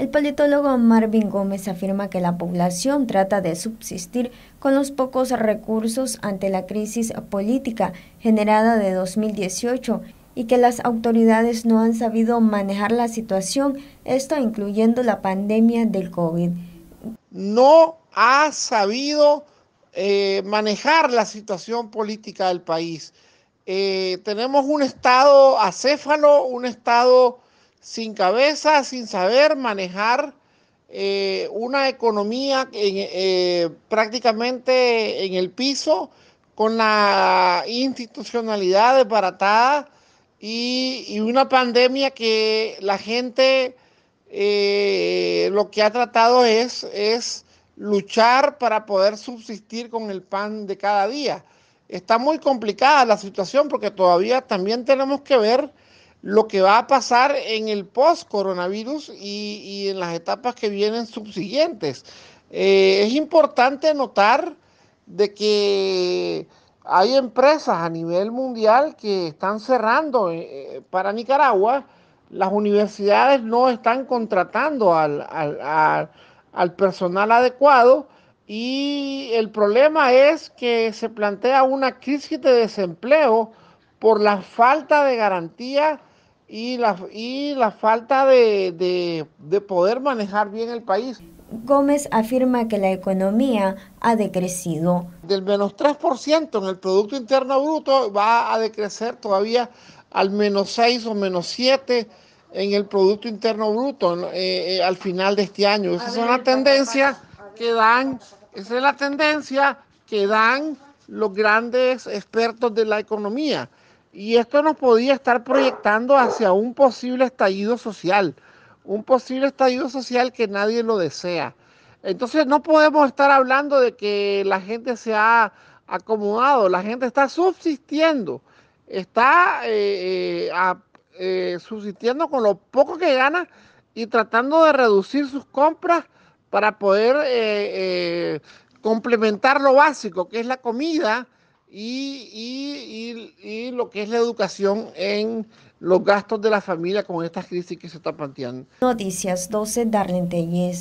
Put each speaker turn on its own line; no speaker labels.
El politólogo Marvin Gómez afirma que la población trata de subsistir con los pocos recursos ante la crisis política generada de 2018 y que las autoridades no han sabido manejar la situación, esto incluyendo la pandemia del COVID. No ha sabido eh, manejar la situación política del país. Eh, tenemos un Estado acéfalo, un Estado sin cabeza, sin saber manejar eh, una economía eh, prácticamente en el piso, con la institucionalidad desbaratada y, una pandemia que la gente eh, lo que ha tratado es luchar para poder subsistir con el pan de cada día. Está muy complicada la situación porque todavía también tenemos que ver lo que va a pasar en el post-coronavirus y, en las etapas que vienen subsiguientes. Eh, es importante notar de que hay empresas a nivel mundial que están cerrando eh, eh, para Nicaragua. Las universidades no están contratando al, al personal adecuado y el problema es que se plantea una crisis de desempleo por la falta de garantía y la, y la falta de, de, poder manejar bien el país. Gómez afirma que la economía ha decrecido. Del menos 3% en el Producto Interno Bruto va a decrecer todavía al menos 6 o menos 7 en el Producto Interno Bruto eh, eh, al final de este año. es que dan, esa es la tendencia que dan los grandes expertos de la economía. Y esto nos podía estar proyectando hacia un posible estallido social, un posible estallido social que nadie lo desea. Entonces no podemos estar hablando de que la gente se ha acomodado, la gente está subsistiendo, está eh, eh, eh, subsistiendo con lo poco que gana y tratando de reducir sus compras para poder complementar lo básico, que es la comida, y, y, y, y, lo que es la educación en los gastos de la familia con estas crisis que se está planteando. Noticias 12, Darlene Telles.